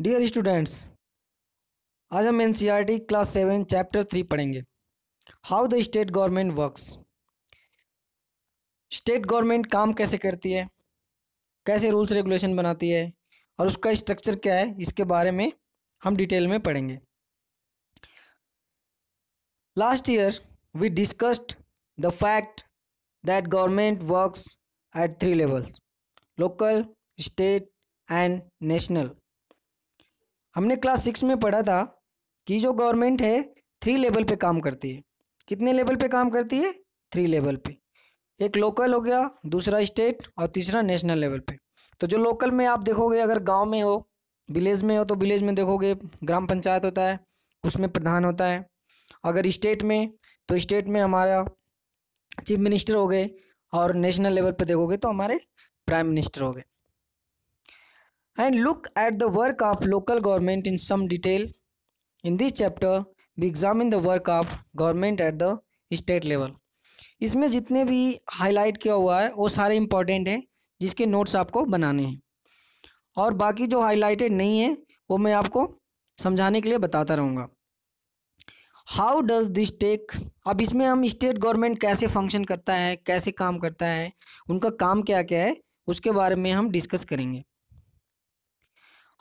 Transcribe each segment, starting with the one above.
Dear students आज हम in class seven chapter three पढ़ेंगे how the state government works state government काम कैसे करती है कैसे रूल्स रेगुलेशन बनाती है और उसका स्ट्रक्चर क्या है इसके बारे में हम डिटेल में पढ़ेंगे last year we discussed the fact that government works at three level local state and national हमने क्लास सिक्स में पढ़ा था कि जो गवर्नमेंट है थ्री लेवल पे काम करती है कितने लेवल पे काम करती है थ्री लेवल पे एक लोकल हो गया दूसरा स्टेट और तीसरा नेशनल लेवल पे तो जो लोकल में आप देखोगे अगर गांव में हो विलेज में हो तो विलेज में देखोगे ग्राम पंचायत होता है उसमें प्रधान होता है अगर स्टेट में तो स्टेट में हमारा चीफ मिनिस्टर हो गए और नेशनल लेवल पर देखोगे तो हमारे प्राइम मिनिस्टर हो गए and look at the work of local government in some detail. In this chapter, we examine the work of government at the state level. इसमें जितने भी हाईलाइट किया हुआ है वो सारे इम्पॉर्टेंट हैं जिसके नोट्स आपको बनाने हैं और बाकी जो हाईलाइटेड नहीं है वो मैं आपको समझाने के लिए बताता रहूँगा हाउ डज़ दिस टेक अब इसमें हम स्टेट गवर्नमेंट कैसे फंक्शन करता है कैसे काम करता है उनका काम क्या क्या है उसके बारे में हम डिस्कस करेंगे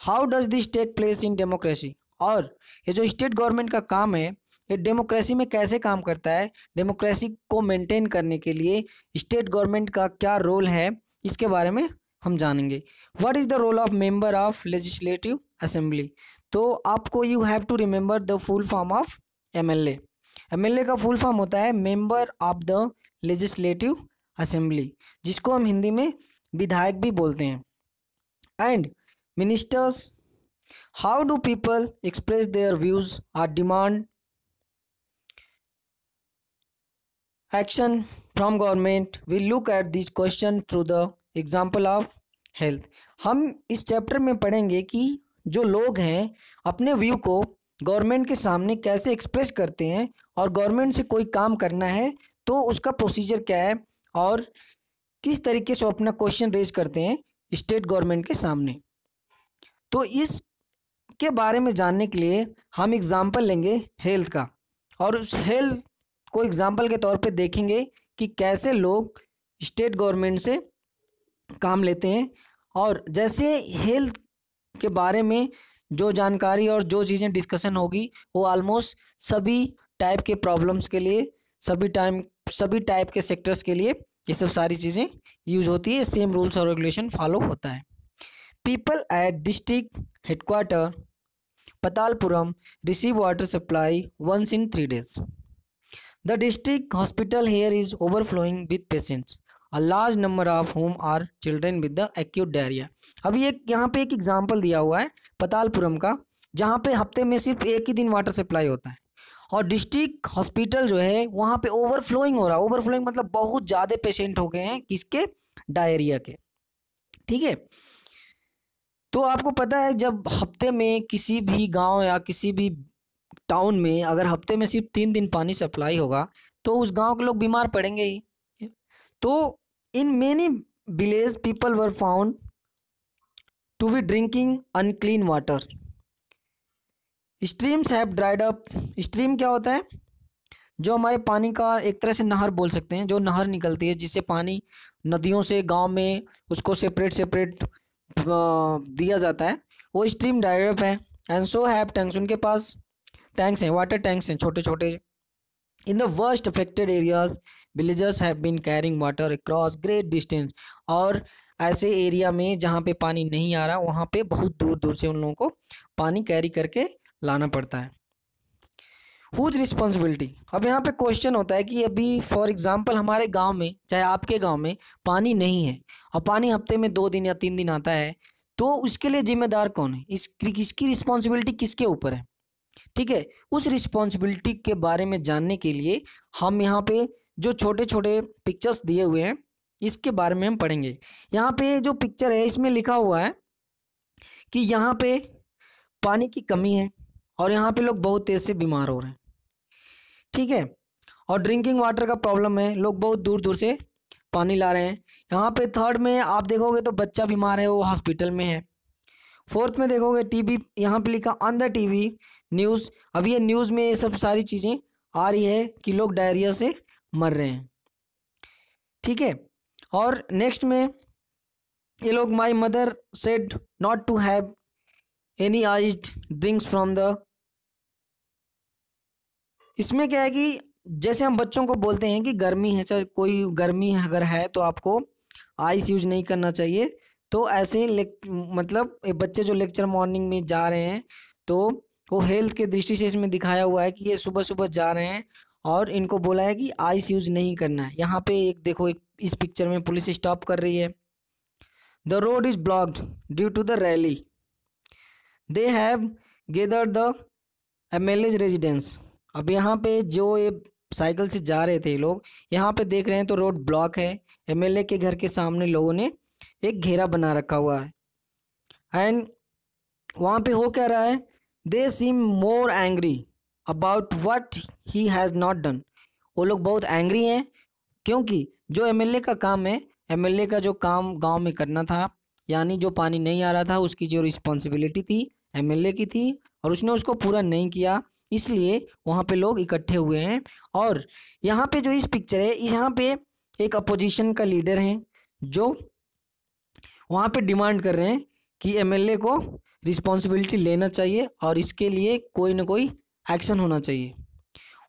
how does this take place in democracy और ये जो स्टेट गवर्नमेंट का काम है ये डेमोक्रेसी में कैसे काम करता है डेमोक्रेसी को मेंटेन करने के लिए स्टेट गवर्नमेंट का क्या रोल है इसके बारे में हम जानेंगे what is the role of member of legislative assembly तो आपको you have to remember the full form of MLA MLA का फुल फॉर्म होता है member of the legislative assembly जिसको हम हिंदी में विधायक भी बोलते हैं and ministers how do people express their views or demand action from government we look at this question through the example of health हम इस चैप्टर में पढ़ेंगे कि जो लोग हैं अपने व्यू को गवर्नमेंट के सामने कैसे एक्सप्रेस करते हैं और गवर्नमेंट से कोई काम करना है तो उसका प्रोसीजर क्या है और किस तरीके से अपना क्वेश्चन रेज करते हैं स्टेट गवर्नमेंट के सामने तो इस के बारे में जानने के लिए हम एग्ज़ाम्पल लेंगे हेल्थ का और उस हेल्थ को एग्ज़ाम्पल के तौर पे देखेंगे कि कैसे लोग स्टेट गवर्नमेंट से काम लेते हैं और जैसे हेल्थ के बारे में जो जानकारी और जो चीज़ें डिस्कशन होगी वो ऑलमोस्ट सभी टाइप के प्रॉब्लम्स के लिए सभी टाइम सभी टाइप के सेक्टर्स के लिए ये सब सारी चीज़ें यूज़ होती है सेम रूल्स और रेगुलेशन फॉलो होता है people at district Patalpuram receive water supply supply once in 3 days. The district hospital here is overflowing with patients a large number of home are children with the acute diarrhoea अभी एक यहाँ पे एक example दिया हुआ है पतालपुरम का जहाँ पे हफ्ते में सिर्फ एक ही दिन वाटर सप्लाई होता है और डिस्ट्रिक्ट हॉस्पिटल जो है वहाँ पे ओवरफ्लोइंग हो रहा है ओवरफ्लोइंग मतलब बहुत ज़्यादा पेशेंट हो गए हैं किसके डायरिया के ठीक है तो आपको पता है जब हफ्ते में किसी भी गांव या किसी भी टाउन में अगर हफ्ते में सिर्फ तीन दिन पानी सप्लाई होगा तो उस गांव के लोग बीमार पड़ेंगे ही तो in many village people were found to be drinking unclean water streams have dried up stream क्या होता है जो हमारे पानी का एक तरह से नहर बोल सकते हैं जो नहर निकलती है जिससे पानी नदियों से गांव में उसको सेपरेट सेपरेट दिया जाता है वो स्ट्रीम डायग्राफ है एंड सो हैव टैंक्स उनके पास टैंक्स हैं वाटर टैंक्स हैं छोटे छोटे in the worst affected areas villagers have been carrying water across great distance और ऐसे एरिया में जहाँ पे पानी नहीं आ रहा वहाँ पे बहुत दूर दूर से उन लोगों को पानी कैरी करके लाना पड़ता है हुज रिस्पॉन्सिबिलिटी अब यहाँ पे क्वेश्चन होता है कि अभी फॉर एग्जांपल हमारे गांव में चाहे आपके गांव में पानी नहीं है और पानी हफ्ते में दो दिन या तीन दिन आता है तो उसके लिए जिम्मेदार कौन है इस इसकी रिस्पॉन्सिबिलिटी किसके ऊपर है ठीक है उस रिस्पॉन्सिबिलिटी के बारे में जानने के लिए हम यहाँ पे जो छोटे छोटे पिक्चर्स दिए हुए हैं इसके बारे में हम पढ़ेंगे यहाँ पे जो पिक्चर है इसमें लिखा हुआ है कि यहाँ पे पानी की कमी है और यहाँ पे लोग बहुत तेज़ से बीमार हो रहे हैं ठीक है और ड्रिंकिंग वाटर का प्रॉब्लम है लोग बहुत दूर दूर से पानी ला रहे हैं यहाँ पे थर्ड में आप देखोगे तो बच्चा बीमार है वो हॉस्पिटल में है फोर्थ में देखोगे टीवी यहाँ पर लिखा ऑन द टीवी न्यूज़ अभी ये न्यूज़ में ये सब सारी चीज़ें आ रही है कि लोग डायरिया से मर रहे हैं ठीक है और नेक्स्ट में ये लोग my mother said not to have any ice drinks from the इसमें क्या है कि जैसे हम बच्चों को बोलते हैं कि गर्मी है चाहे कोई गर्मी अगर है तो आपको आइस यूज नहीं करना चाहिए तो ऐसे मतलब बच्चे जो लेक्चर मॉर्निंग में जा रहे हैं तो वो हेल्थ के दृष्टि से इसमें दिखाया हुआ है कि ये सुबह सुबह जा रहे हैं और इनको बोला है कि आइस यूज नहीं करना है यहाँ पे एक देखो एक इस पिक्चर में पुलिस स्टॉप कर रही है the road is blocked due to the rally they have gather the M L A's residence अब यहाँ पे जो ये साइकिल से जा रहे थे लोग यहाँ पे देख रहे हैं तो रोड ब्लॉक है एमएलए के घर के सामने लोगों ने एक घेरा बना रखा हुआ है एंड वहाँ पे हो क्या रहा है they seem more angry about what he has not done वो लोग बहुत एंग्री हैं क्योंकि जो एमएलए का काम है एमएलए का जो काम गांव में करना था यानी जो पानी नहीं आ रहा था उसकी जो रिस्पॉन्सिबिलिटी थी एमएलए की थी और उसने उसको पूरा नहीं किया इसलिए वहाँ पे लोग इकट्ठे हुए हैं और यहाँ पे जो इस पिक्चर है यहाँ पे एक अपोजिशन का लीडर हैं जो वहाँ पे डिमांड कर रहे हैं कि एमएलए को रिस्पॉन्सिबिलिटी लेना चाहिए और इसके लिए कोई ना कोई एक्शन होना चाहिए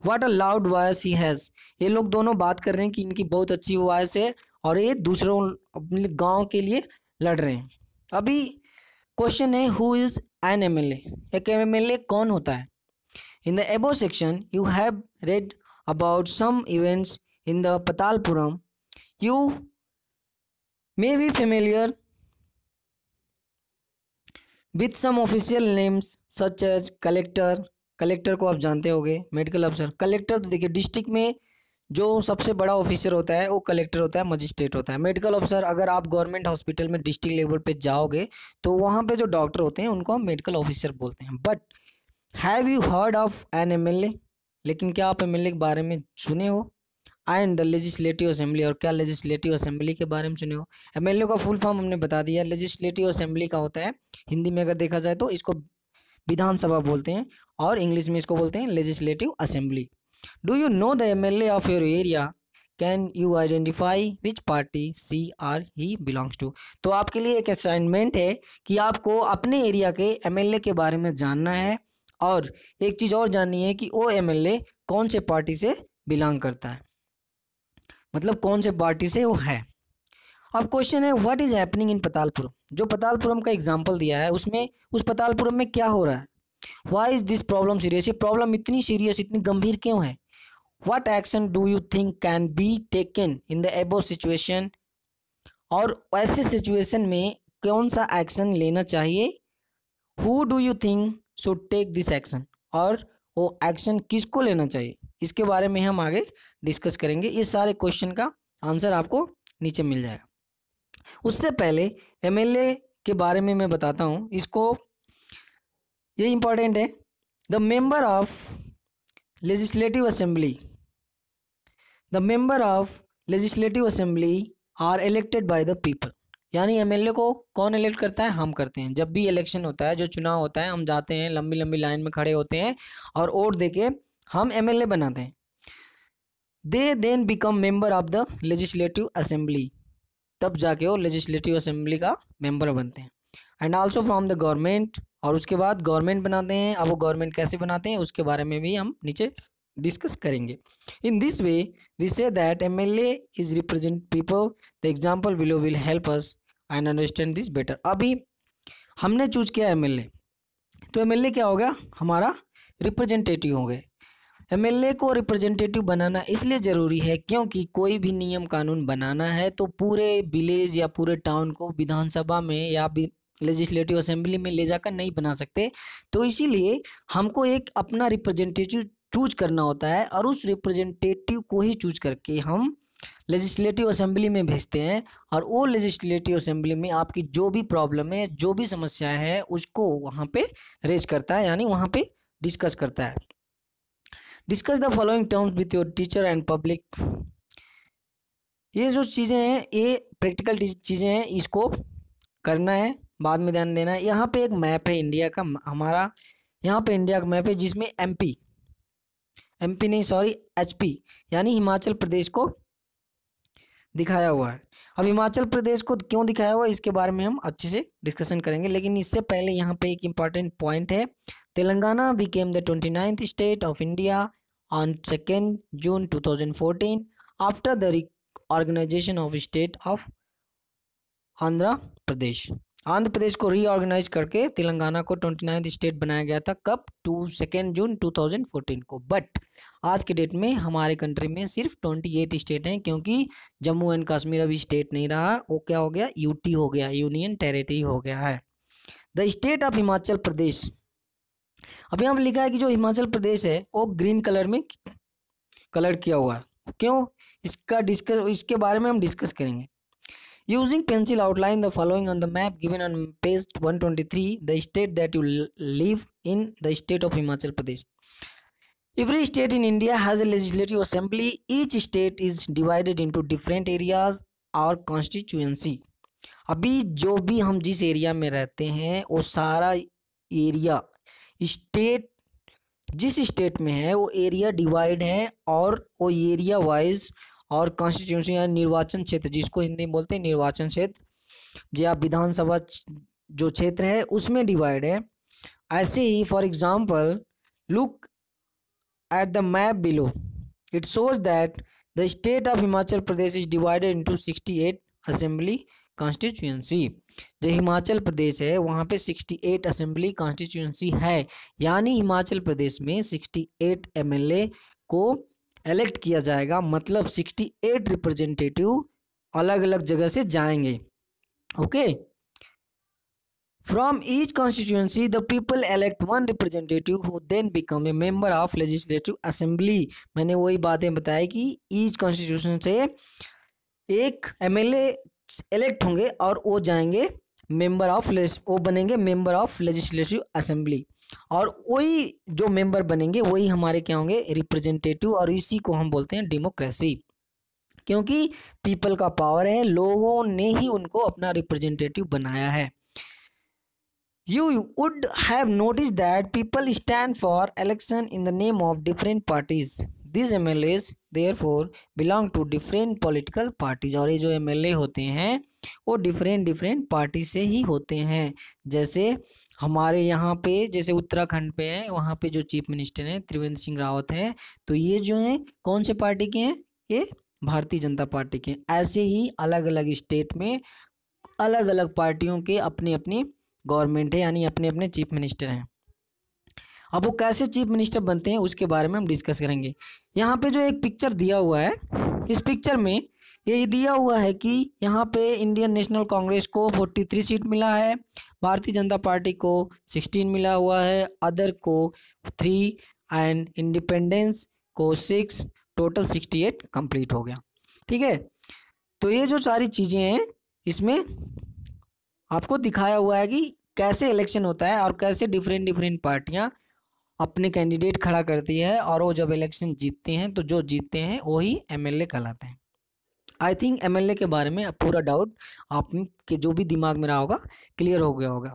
what a loud voice he has ये लोग दोनों बात कर रहे हैं कि इनकी बहुत अच्छी वॉयस है और ये दूसरों अपने गाँव के लिए लड़ रहे हैं अभी क्वेश्चन है who is an M L एक एम एल ए कौन होता है in the above section you have read about some events in the Patalpuram you may be familiar with some official names such as collector collector को आप जानते होंगे medical अफसर collector तो देखिए डिस्ट्रिक्ट में जो सबसे बड़ा ऑफिसर होता है वो कलेक्टर होता है मजिस्ट्रेट होता है मेडिकल ऑफिसर अगर आप गवर्नमेंट हॉस्पिटल में डिस्ट्रिक्ट लेवल पे जाओगे तो वहाँ पे जो डॉक्टर होते हैं उनको हम मेडिकल ऑफिसर बोलते हैं but have you heard of an M लेकिन क्या आप एम के बारे में सुने हो एंड द लेजिस्लेटिव असेंबली और क्या लेजिस्लेटिव असेंबली के बारे में सुने हो एम का फुल फॉर्म हमने बता दिया लेजिस्लेटिव असेंबली का होता है हिंदी में अगर देखा जाए तो इसको विधानसभा बोलते हैं और इंग्लिश में इसको बोलते हैं legislative assembly Do you know the MLA of your area? Can you identify which party she or he belongs to? तो आपके लिए एक असाइनमेंट है कि आपको अपने एरिया के एमएलए के बारे में जानना है और एक चीज़ और जाननी है कि वो एमएलए कौन से पार्टी से बिलोंग करता है मतलब कौन से पार्टी से वो है अब क्वेश्चन है what is happening in Patalpuram जो पतालपुरम का एग्जाम्पल दिया है उसमें उस पतालपुरम में क्या हो रहा है why is this problem serious ये प्रॉब्लम इतनी सीरियस इतनी गंभीर क्यों है what action do you think can be taken in the above situation और ऐसे सिचुएशन में कौन सा एक्शन लेना चाहिए who do you think should take this action और वो एक्शन किसको लेना चाहिए इसके बारे में हम आगे डिस्कस करेंगे ये सारे क्वेश्चन का आंसर आपको नीचे मिल जाएगा उससे पहले एमएलए के बारे में मैं बताता हूँ इसको ये इंपॉर्टेंट है the member of legislative assembly the member of legislative assembly are elected by the people यानी एमएलए को कौन इलेक्ट करता है हम करते हैं जब भी इलेक्शन होता है जो चुनाव होता है हम जाते हैं लंबी लंबी लाइन में खड़े होते हैं और वोट दे के हम एमएलए बनाते हैं they then become member of the legislative assembly तब जाके वो लेजिस्लेटिव असेंबली का मेंबर बनते हैं and also from the government और उसके बाद गवर्नमेंट बनाते हैं अब वो गवर्नमेंट कैसे बनाते हैं उसके बारे में भी हम नीचे डिस्कस करेंगे in this way we say that M L A is represent people the example below will help us and understand this better अभी हमने चूज किया एम एल ए तो एम एल ए क्या हो गया हमारा रिप्रेजेंटेटिव हो गए एम को रिप्रेजेंटेटिव बनाना इसलिए ज़रूरी है क्योंकि कोई भी नियम कानून बनाना है तो पूरे विलेज या पूरे टाउन को विधानसभा में या लेजिस्लेटिव असेंबली में ले जाकर नहीं बना सकते तो इसीलिए हमको एक अपना रिप्रेजेंटेटिव चूज करना होता है और उस रिप्रेजेंटेटिव को ही चूज करके हम लेजिस्लेटिव असेंबली में भेजते हैं और वो लेजिस्लेटिव असेंबली में आपकी जो भी प्रॉब्लम है जो भी समस्या हैं उसको वहाँ पे रेज करता है यानी वहाँ पे डिस्कस करता है discuss the following terms with your teacher and public ये जो चीज़ें हैं ये प्रैक्टिकल चीज़ें हैं इसको करना है बाद में ध्यान देना यहाँ पे एक मैप है इंडिया का हमारा यहाँ पे इंडिया का मैप है जिसमें एमपी एमपी नहीं सॉरी एचपी यानी हिमाचल प्रदेश को दिखाया हुआ है अब हिमाचल प्रदेश को क्यों दिखाया हुआ है इसके बारे में हम अच्छे से डिस्कशन करेंगे लेकिन इससे पहले यहाँ पे एक इम्पॉर्टेंट पॉइंट है Telangana became the twenty ninth state of India on second June two thousand fourteen after the organisation of state of Andhra Pradesh Andhra Pradesh को रीऑर्गेनाइज करके तेलंगाना को ट्वेंटी नाइन्थ स्टेट बनाया गया था कब two second June two thousand fourteen को but आज के डेट में हमारे कंट्री में सिर्फ ट्वेंटी एट स्टेट हैं क्योंकि जम्मू एंड कश्मीर अभी स्टेट नहीं रहा वो क्या हो गया यूटी हो गया यूनियन टेरेटरी हो गया है the state of Himachal Pradesh अब यहाँ पर लिखा है कि जो हिमाचल प्रदेश है वो ग्रीन कलर में कलर किया हुआ है क्यों इसका डिस्कस इसके बारे में हम डिस्कस करेंगे Using pencil outline the following on the map given on page 123 the state that you live in the state of Himachal Pradesh. Every state in India has a legislative assembly. Each state is divided into different areas or constituency. अभी जो भी हम जिस area में रहते हैं वो सारा एरिया स्टेट जिस स्टेट में है वो एरिया डिवाइड है और वो एरिया वाइज और कॉन्स्टिट्यूंसी यानी निर्वाचन क्षेत्र जिसको हिंदी में बोलते हैं निर्वाचन क्षेत्र या विधानसभा जो क्षेत्र है उसमें डिवाइड है ऐसे ही for example look at the map below it shows that the state of Himachal Pradesh is divided into sixty eight assembly constituency जो हिमाचल प्रदेश है वहाँ पे 68 असेंबली कॉन्स्टिट्यूंसी है यानी हिमाचल प्रदेश में 68 ए को एलेक्ट किया जाएगा मतलब सिक्सटी एट रिप्रेजेंटेटिव अलग अलग जगह से जाएंगे okay from each constituency the people elect one representative who then become a member of legislative assembly मैंने वही बातें बताई कि ईच कॉन्स्टिट्यूशन से एक एमएलए इलेक्ट होंगे और वो जाएंगे मेंबर ऑफ वो बनेंगे मेंबर ऑफ लेजिस्लेटिव असेंबली और वही जो मेंबर बनेंगे वही हमारे क्या होंगे रिप्रेजेंटेटिव और इसी को हम बोलते हैं डेमोक्रेसी क्योंकि पीपल का पावर है लोगों ने ही उनको अपना रिप्रेजेंटेटिव बनाया है you would have notice that people stand for election in the name of different parties this M L As therefore belong to different political parties और ये जो एम एल ए होते हैं वो डिफरेंट डिफरेंट पार्टी से ही होते हैं जैसे हमारे यहाँ पे जैसे उत्तराखंड पे है वहाँ पे जो चीफ मिनिस्टर हैं त्रिवेंद्र सिंह रावत हैं तो ये जो हैं कौन से पार्टी के हैं ये भारतीय जनता पार्टी के ऐसे ही अलग अलग स्टेट में अलग अलग पार्टियों के अपने अपने गवर्नमेंट है यानी अपने अपने चीफ मिनिस्टर हैं अब वो कैसे चीफ मिनिस्टर बनते हैं उसके बारे में हम डिस्कस करेंगे यहाँ पे जो एक पिक्चर दिया हुआ है इस पिक्चर में ये दिया हुआ है कि यहाँ पे इंडियन नेशनल कांग्रेस को 43 सीट मिला है भारतीय जनता पार्टी को सिक्सटीन मिला हुआ है अदर को थ्री एंड इंडिपेंडेंस को six total sixty eight complete हो गया ठीक है तो ये जो सारी चीज़ें हैं इसमें आपको दिखाया हुआ है कि कैसे इलेक्शन होता है और कैसे डिफरेंट डिफरेंट पार्टियाँ अपने कैंडिडेट खड़ा करती है और वो जब इलेक्शन जीतते हैं तो जो जीतते हैं वही एमएलए कहलाते हैं आई थिंक एम के बारे में पूरा डाउट आपके जो भी दिमाग में रहा होगा क्लियर हो गया होगा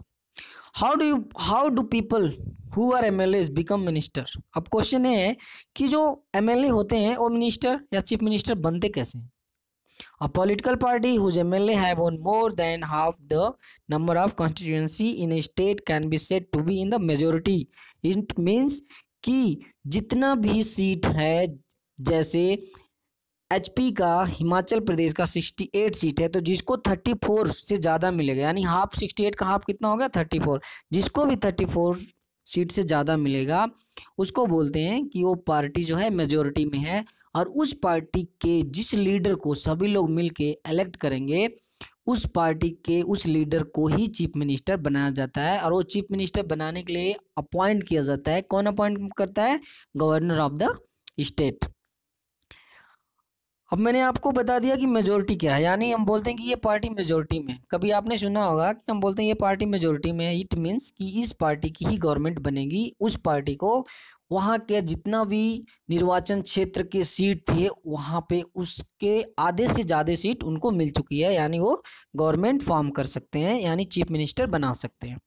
how do you how do people who are M L become minister अब क्वेश्चन ये है कि जो एम होते हैं वो मिनिस्टर या चीफ मिनिस्टर बनते कैसे हैं a political party whose M L have own more than half the number of constituency in a state can be set to be in the majority it means कि जितना भी seat है जैसे HP का हिमाचल प्रदेश का 68 सीट है तो जिसको 34 से ज़्यादा मिलेगा यानी हाफ 68 का हाफ कितना हो गया 34 जिसको भी 34 सीट से ज़्यादा मिलेगा उसको बोलते हैं कि वो पार्टी जो है मेजोरिटी में है और उस पार्टी के जिस लीडर को सभी लोग मिल के एलेक्ट करेंगे उस पार्टी के उस लीडर को ही चीफ मिनिस्टर बनाया जाता है और वो चीफ मिनिस्टर बनाने के लिए अपॉइंट किया जाता है कौन अपॉइंट करता है गवर्नर ऑफ द स्टेट अब मैंने आपको बता दिया कि मेजोरिटी क्या है यानी हम बोलते हैं कि ये पार्टी मेजोरिटी में कभी आपने सुना होगा कि हम बोलते हैं ये पार्टी मेजोरिटी में इट मीन्स कि इस पार्टी की ही गवर्नमेंट बनेगी उस पार्टी को वहाँ के जितना भी निर्वाचन क्षेत्र के सीट थे वहाँ पे उसके आधे से ज़्यादा सीट उनको मिल चुकी है यानी वो गवर्नमेंट फॉर्म कर सकते हैं यानी चीफ मिनिस्टर बना सकते हैं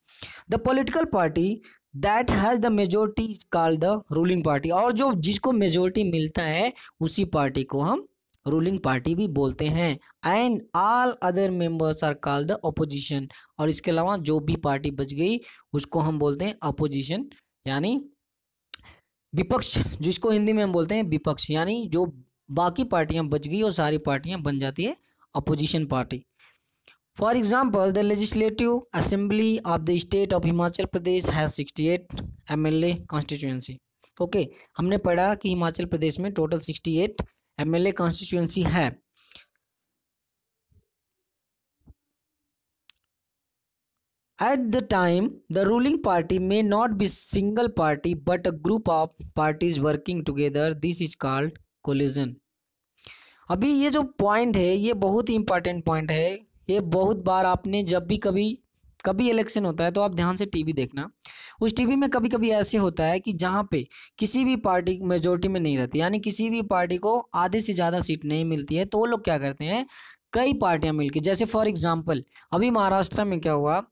the political party that has the majority is called the ruling party और जो जिसको मेजोरिटी मिलता है उसी पार्टी को हम रूलिंग पार्टी भी बोलते हैं and all other members are called the opposition और इसके अलावा जो भी पार्टी बच गई उसको हम बोलते हैं अपोजिशन यानी विपक्ष जिसको हिंदी में हम बोलते हैं विपक्ष यानी जो बाकी पार्टियां बच गई और सारी पार्टियां बन जाती है opposition party for example the legislative assembly of the state of Himachal Pradesh has sixty eight M L A constituency okay हमने पढ़ा कि हिमाचल प्रदेश में total sixty eight MLA constituency है at the time the ruling party may not be single party but a group of party working together this is called coalition अभी ये जो point है ये बहुत ही इंपॉर्टेंट पॉइंट है ये बहुत बार आपने जब भी कभी कभी इलेक्शन होता है तो आप ध्यान से टीवी देखना उस टीवी में कभी कभी ऐसे होता है कि जहाँ पे किसी भी पार्टी मेजोरिटी में नहीं रहती यानी किसी भी पार्टी को आधे से ज़्यादा सीट नहीं मिलती है तो वो लोग क्या करते हैं कई पार्टियां मिलकर जैसे फॉर एग्जाम्पल अभी महाराष्ट्र में क्या हुआ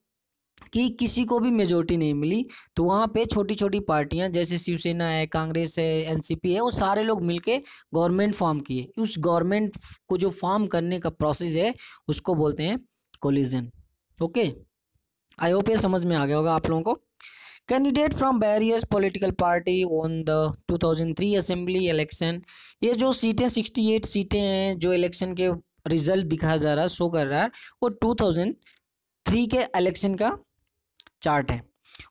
कि किसी को भी मेजोरिटी नहीं मिली तो वहाँ पे छोटी छोटी पार्टियाँ जैसे शिवसेना है कांग्रेस है एनसीपी है वो सारे लोग मिलके गवर्नमेंट फॉर्म किए उस गवर्नमेंट को जो फॉर्म करने का प्रोसेस है उसको बोलते हैं कोलिजन ओके आई होप ये समझ में आ गया होगा आप लोगों को candidate from various political party on the 2003 assembly election ये जो सीटें 68 सीटें हैं जो इलेक्शन के रिजल्ट दिखाया जा रहा है शो कर रहा है वो 2003 के इलेक्शन का चार्ट है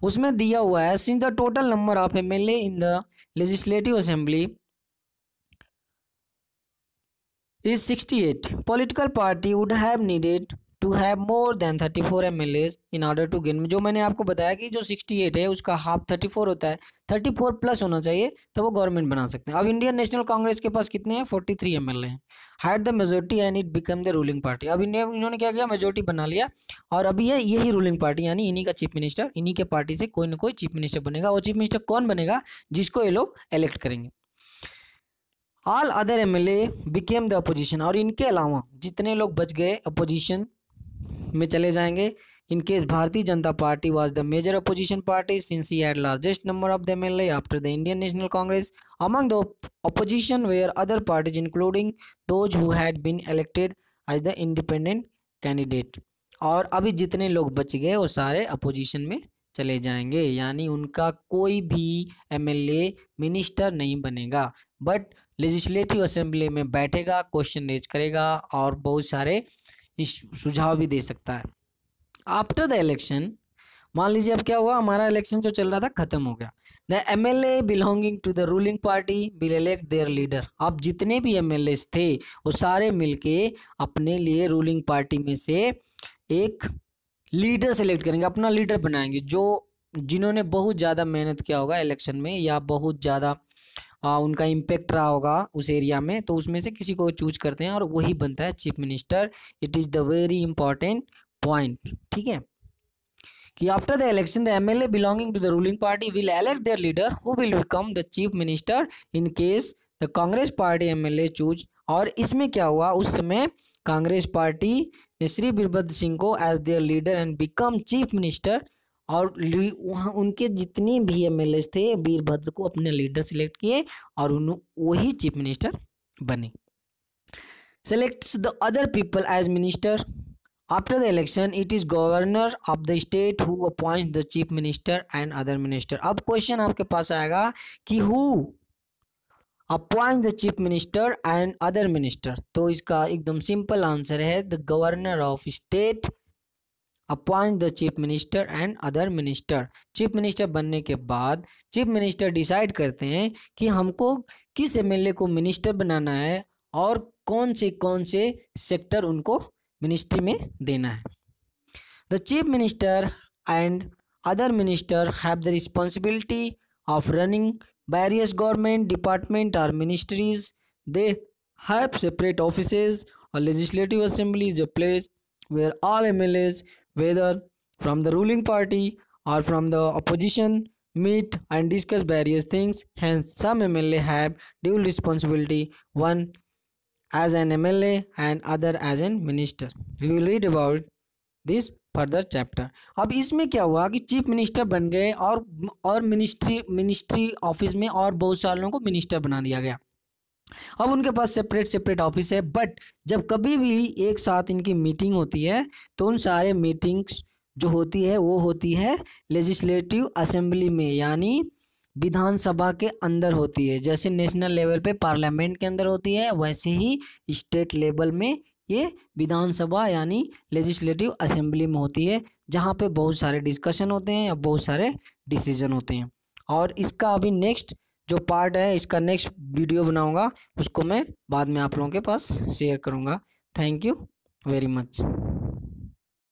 उसमें दिया हुआ है since the total number of M L A in the legislative assembly is 68 political party would have needed to have more than thirty four M L As in order to gain जो मैंने आपको बताया कि जो sixty eight है उसका half thirty four होता है थर्टी फोर प्लस होना चाहिए तो वो गवर्नमेंट बना सकते हैं अब इंडियन नेशनल कांग्रेस के पास कितने हैं forty three M L A हैं hit the majority and it become the ruling party अब इंडिया इन्होंने क्या किया मेजोरिटी बना लिया और अभी ये यही रूलिंग पार्टी यानी इन्हीं का चीफ मिनिस्टर इन्हीं के पार्टी से कोई ना कोई चीफ मिनिस्टर बनेगा वो चीफ मिनिस्टर कौन बनेगा जिसको ये लोग इलेक्ट करेंगे all other M L A became the opposition और इनके अलावा जितने लोग बच गए अपोजिशन में चले जाएंगे in case Bharatiya Janata Party was the major opposition party since he at largest number of the M L A after the Indian National Congress among the opposition where other parties including those who had been elected as the independent candidate और अभी जितने लोग बच गए वो सारे opposition में चले जाएंगे यानी उनका कोई भी एम मिनिस्टर नहीं बनेगा बट लेजिस्लेटिव असेंबली में बैठेगा क्वेश्चन रेज करेगा और बहुत सारे सुझाव भी दे सकता है आफ्टर द इलेक्शन मान लीजिए अब क्या हुआ हमारा इलेक्शन जो चल रहा था खत्म हो गया the M L A belonging to the ruling party will elect their leader अब जितने भी एम एल एस थे वो सारे मिलके अपने लिए रूलिंग पार्टी में से एक लीडर सेलेक्ट करेंगे अपना लीडर बनाएंगे जो जिन्होंने बहुत ज़्यादा मेहनत किया होगा इलेक्शन में या बहुत ज़्यादा आ, उनका इम्पेक्ट रहा होगा उस एरिया में तो उसमें से किसी को चूज करते हैं और वही बनता है chief minister it is the very important point ठीक है कि after the election the M L A belonging to the ruling party will elect their leader who will become the chief minister in case the Congress party M L A choose और इसमें क्या हुआ उस समय Congress party ने श्री बीरभद्र सिंह को as their leader and become chief minister और वहाँ उनके जितने भी एम थे वीरभद्र को अपने लीडर सिलेक्ट किए और उन वही चीफ मिनिस्टर बने select the other people as minister after the election it is governor of the state who appoint the chief minister and other minister अब क्वेश्चन आपके पास आएगा कि who appoint the chief minister and other minister तो इसका एकदम simple answer है the governor of state appoint the chief minister and other minister chief minister बनने के बाद चीफ मिनिस्टर डिसाइड करते हैं कि हमको किस एमएलए को मिनिस्टर बनाना है और कौन से कौन से सेक्टर उनको मिनिस्ट्री में देना है the chief minister and other minister have the responsibility of running department और ministries they have separate have और offices assembly is a place where all M L As whether from the ruling party or from the opposition meet and discuss various things hence some mla have dual responsibility one as an mla and other as an minister we will read about this further chapter अब इसमें क्या हुआ कि chief minister बन गए और और ministry ministry office में और बहुत सारे लोगों को मिनिस्टर बना दिया गया अब उनके पास सेपरेट सेपरेट ऑफिस है बट जब कभी भी एक साथ इनकी मीटिंग होती है तो उन सारे मीटिंग्स जो होती है वो होती है लेजिस्लेटिव असेंबली में यानी विधानसभा के अंदर होती है जैसे नेशनल लेवल पे पार्लियामेंट के अंदर होती है वैसे ही स्टेट लेवल में ये विधानसभा यानी लेजिस्लेटिव असेंबली में होती है जहाँ पे बहुत सारे डिस्कशन होते हैं या बहुत सारे डिसीजन होते हैं और इसका अभी नेक्स्ट जो पार्ट है इसका नेक्स्ट वीडियो बनाऊंगा उसको मैं बाद में आप लोगों के पास शेयर करूंगा थैंक यू वेरी मच